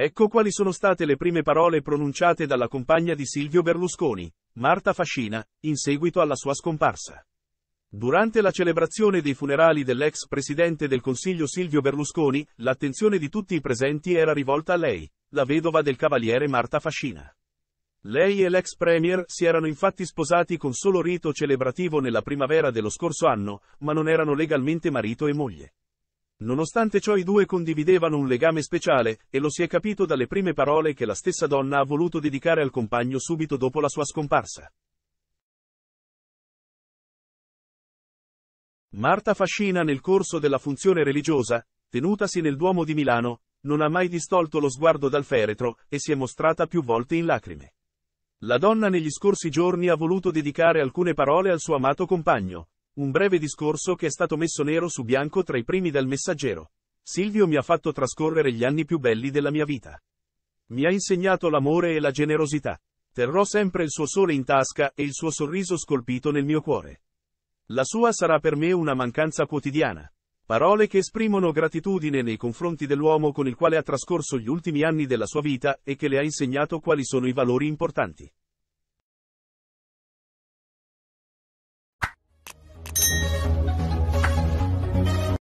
Ecco quali sono state le prime parole pronunciate dalla compagna di Silvio Berlusconi, Marta Fascina, in seguito alla sua scomparsa. Durante la celebrazione dei funerali dell'ex presidente del Consiglio Silvio Berlusconi, l'attenzione di tutti i presenti era rivolta a lei, la vedova del cavaliere Marta Fascina. Lei e l'ex premier si erano infatti sposati con solo rito celebrativo nella primavera dello scorso anno, ma non erano legalmente marito e moglie. Nonostante ciò i due condividevano un legame speciale, e lo si è capito dalle prime parole che la stessa donna ha voluto dedicare al compagno subito dopo la sua scomparsa. Marta Fascina nel corso della funzione religiosa, tenutasi nel Duomo di Milano, non ha mai distolto lo sguardo dal feretro, e si è mostrata più volte in lacrime. La donna negli scorsi giorni ha voluto dedicare alcune parole al suo amato compagno, un breve discorso che è stato messo nero su bianco tra i primi del messaggero. Silvio mi ha fatto trascorrere gli anni più belli della mia vita. Mi ha insegnato l'amore e la generosità. Terrò sempre il suo sole in tasca e il suo sorriso scolpito nel mio cuore. La sua sarà per me una mancanza quotidiana. Parole che esprimono gratitudine nei confronti dell'uomo con il quale ha trascorso gli ultimi anni della sua vita e che le ha insegnato quali sono i valori importanti.